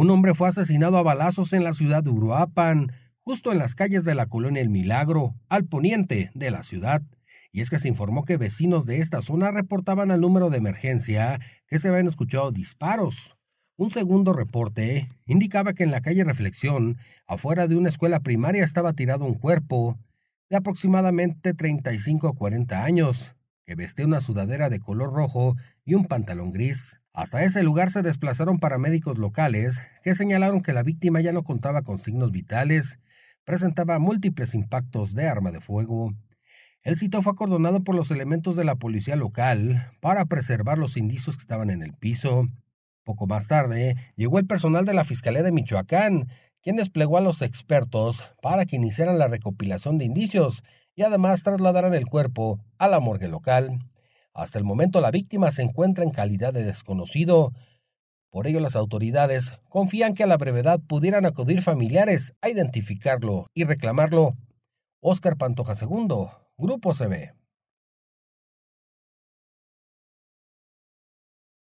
Un hombre fue asesinado a balazos en la ciudad de Uruapan, justo en las calles de la colonia El Milagro, al poniente de la ciudad. Y es que se informó que vecinos de esta zona reportaban al número de emergencia que se habían escuchado disparos. Un segundo reporte indicaba que en la calle Reflexión, afuera de una escuela primaria, estaba tirado un cuerpo de aproximadamente 35 a 40 años, que vestía una sudadera de color rojo y un pantalón gris. Hasta ese lugar se desplazaron paramédicos locales que señalaron que la víctima ya no contaba con signos vitales, presentaba múltiples impactos de arma de fuego. El sitio fue acordonado por los elementos de la policía local para preservar los indicios que estaban en el piso. Poco más tarde llegó el personal de la Fiscalía de Michoacán, quien desplegó a los expertos para que iniciaran la recopilación de indicios y además trasladaran el cuerpo a la morgue local. Hasta el momento la víctima se encuentra en calidad de desconocido. Por ello las autoridades confían que a la brevedad pudieran acudir familiares a identificarlo y reclamarlo. Oscar Pantoja II, Grupo CB.